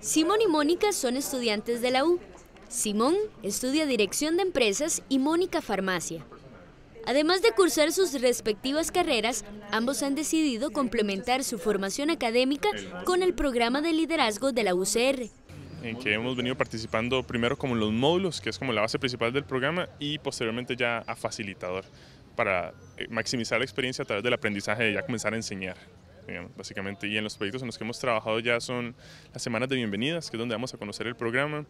Simón y Mónica son estudiantes de la U. Simón estudia Dirección de Empresas y Mónica Farmacia. Además de cursar sus respectivas carreras, ambos han decidido complementar su formación académica con el programa de liderazgo de la UCR en que hemos venido participando primero como los módulos, que es como la base principal del programa, y posteriormente ya a facilitador para eh, maximizar la experiencia a través del aprendizaje y ya comenzar a enseñar. Eh, básicamente. Y en los proyectos en los que hemos trabajado ya son las semanas de bienvenidas, que es donde vamos a conocer el programa.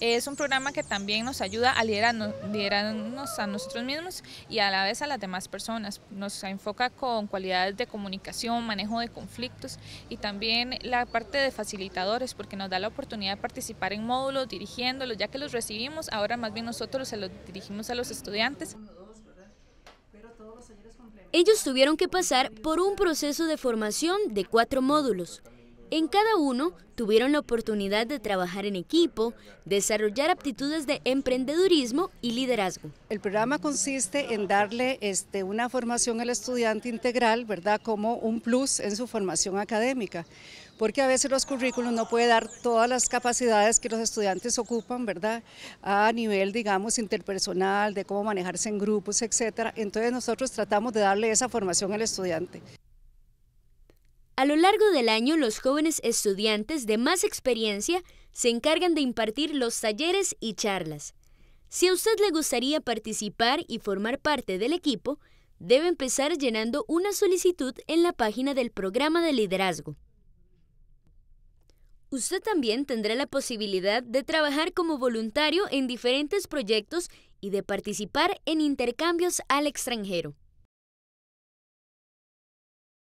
Es un programa que también nos ayuda a liderarnos, liderarnos, a nosotros mismos y a la vez a las demás personas. Nos enfoca con cualidades de comunicación, manejo de conflictos y también la parte de facilitadores, porque nos da la oportunidad de participar en módulos dirigiéndolos, ya que los recibimos, ahora más bien nosotros se los dirigimos a los estudiantes. Ellos tuvieron que pasar por un proceso de formación de cuatro módulos, en cada uno tuvieron la oportunidad de trabajar en equipo, desarrollar aptitudes de emprendedurismo y liderazgo. El programa consiste en darle este, una formación al estudiante integral, ¿verdad? Como un plus en su formación académica, porque a veces los currículos no pueden dar todas las capacidades que los estudiantes ocupan, ¿verdad? A nivel, digamos, interpersonal, de cómo manejarse en grupos, etcétera. Entonces nosotros tratamos de darle esa formación al estudiante. A lo largo del año, los jóvenes estudiantes de más experiencia se encargan de impartir los talleres y charlas. Si a usted le gustaría participar y formar parte del equipo, debe empezar llenando una solicitud en la página del programa de liderazgo. Usted también tendrá la posibilidad de trabajar como voluntario en diferentes proyectos y de participar en intercambios al extranjero.